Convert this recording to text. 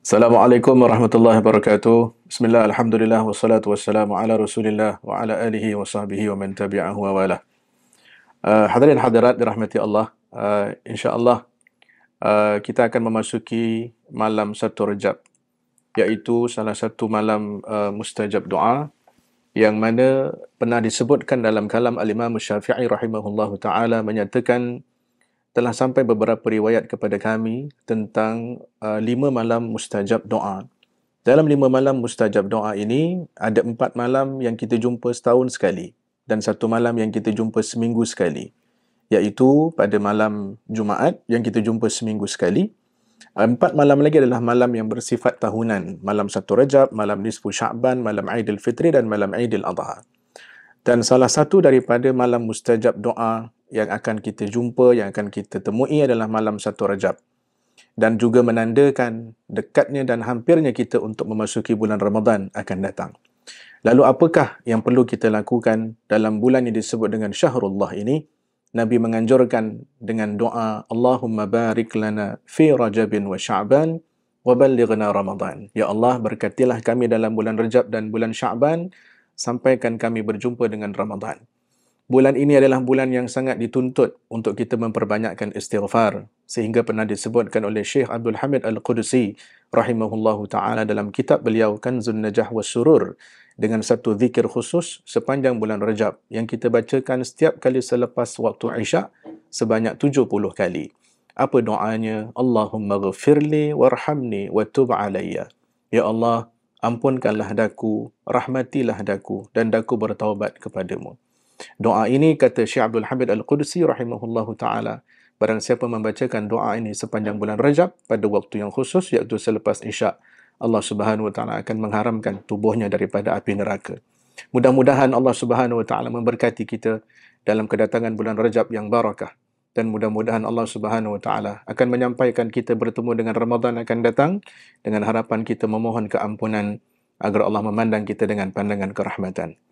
Assalamualaikum warahmatullahi wabarakatuh. Bismillah, alhamdulillah, wassalatu wassalamu ala rasulillah wa ala alihi wa sahbihi wa man tabi'ahu wa wala. Uh, hadirin hadirat dirahmati Allah, uh, insyaAllah uh, kita akan memasuki malam satu rejab, iaitu salah satu malam uh, mustajab doa yang mana pernah disebutkan dalam kalam alimah imam Syafi'i rahimahullahu ta'ala menyatakan telah sampai beberapa riwayat kepada kami tentang uh, lima malam mustajab doa. Dalam lima malam mustajab doa ini, ada empat malam yang kita jumpa setahun sekali dan satu malam yang kita jumpa seminggu sekali. Iaitu pada malam Jumaat yang kita jumpa seminggu sekali. Empat malam lagi adalah malam yang bersifat tahunan. Malam satu Rajab, malam Nisfu Syaban, malam Aidilfitri dan malam Aidil Adha. Dan salah satu daripada malam mustajab doa yang akan kita jumpa, yang akan kita temui adalah malam satu Rajab. Dan juga menandakan dekatnya dan hampirnya kita untuk memasuki bulan Ramadan akan datang. Lalu apakah yang perlu kita lakukan dalam bulan yang disebut dengan Syahrullah ini? Nabi menganjurkan dengan doa Allahumma barik lana fi Rajabin wa Sya'ban wa ballighna Ramadan. Ya Allah, berkatilah kami dalam bulan Rajab dan bulan Sya'ban sampaikan kami berjumpa dengan Ramadhan bulan ini adalah bulan yang sangat dituntut untuk kita memperbanyakkan istighfar sehingga pernah disebutkan oleh Syekh Abdul Hamid Al-Qudusi rahimahullahu taala dalam kitab beliau Kanzun Najah was Surur dengan satu zikir khusus sepanjang bulan Rajab yang kita bacakan setiap kali selepas waktu Isyak sebanyak 70 kali. Apa doanya? Allahumma ghafirli warhamni wa tub alayya. Ya Allah, ampunkanlah daku, rahmatilah daku dan daku bertaubat kepadamu. Doa ini kata Syekh Abdul Hamid Al-Qudsi rahimahullahu taala barang siapa membacakan doa ini sepanjang bulan Rajab pada waktu yang khusus iaitu selepas Isyak Allah Subhanahu wa taala akan mengharamkan tubuhnya daripada api neraka. Mudah-mudahan Allah Subhanahu wa taala memberkati kita dalam kedatangan bulan Rajab yang barakah dan mudah-mudahan Allah Subhanahu wa taala akan menyampaikan kita bertemu dengan Ramadan akan datang dengan harapan kita memohon keampunan agar Allah memandang kita dengan pandangan kerahmatan.